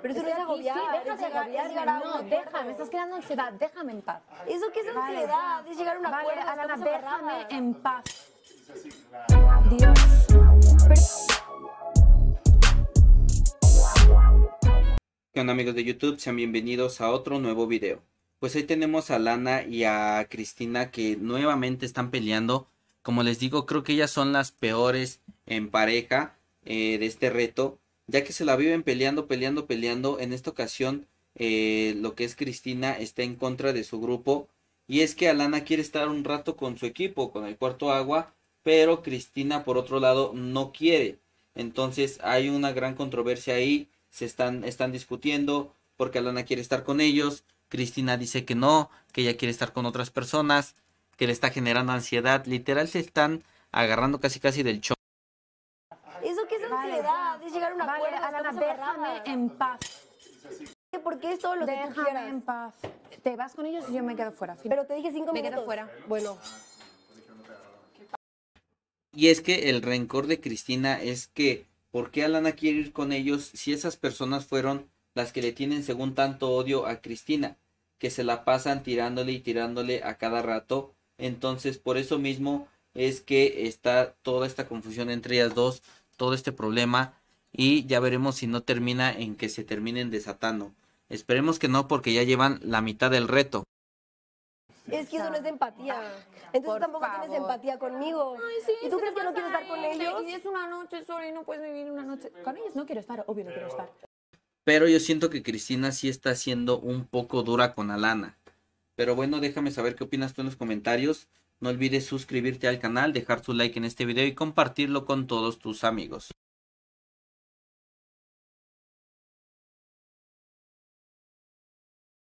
Pero eso no es agobiar. Sí, agobiar. no, déjame, estás creando ansiedad. Déjame en paz. ¿Eso qué es ansiedad? Es llegar a un acuerdo. la Alana, déjame en paz. Dios. ¿Qué onda amigos de YouTube? Sean bienvenidos a otro nuevo video. Pues hoy tenemos a Lana y a Cristina que nuevamente están peleando. Como les digo, creo que ellas son las peores en pareja eh, de este reto ya que se la viven peleando, peleando, peleando. En esta ocasión, eh, lo que es Cristina está en contra de su grupo. Y es que Alana quiere estar un rato con su equipo, con el cuarto agua, pero Cristina, por otro lado, no quiere. Entonces hay una gran controversia ahí, se están, están discutiendo porque Alana quiere estar con ellos, Cristina dice que no, que ella quiere estar con otras personas, que le está generando ansiedad, literal se están agarrando casi casi del choque llegar déjame en paz. en paz. Te vas con ellos y yo me quedo fuera. Pero te dije cinco minutos. Bueno. Y es que el rencor de Cristina es que, ¿por qué Alana quiere ir con ellos si esas personas fueron las que le tienen según tanto odio a Cristina? Que se la pasan tirándole y tirándole a cada rato. Entonces, por eso mismo es que está toda esta confusión entre ellas dos todo este problema y ya veremos si no termina en que se terminen desatando. Esperemos que no porque ya llevan la mitad del reto. Es que eso no es de empatía. Ah, Entonces tampoco tienes empatía conmigo. Ay, sí, ¿Y tú crees que no quieres estar con ellos? es una noche sola y no puedes vivir una noche. Con ellos no quiero estar, obvio no quiero estar. Pero yo siento que Cristina sí está siendo un poco dura con Alana. Pero bueno, déjame saber qué opinas tú en los comentarios. No olvides suscribirte al canal, dejar tu like en este video y compartirlo con todos tus amigos.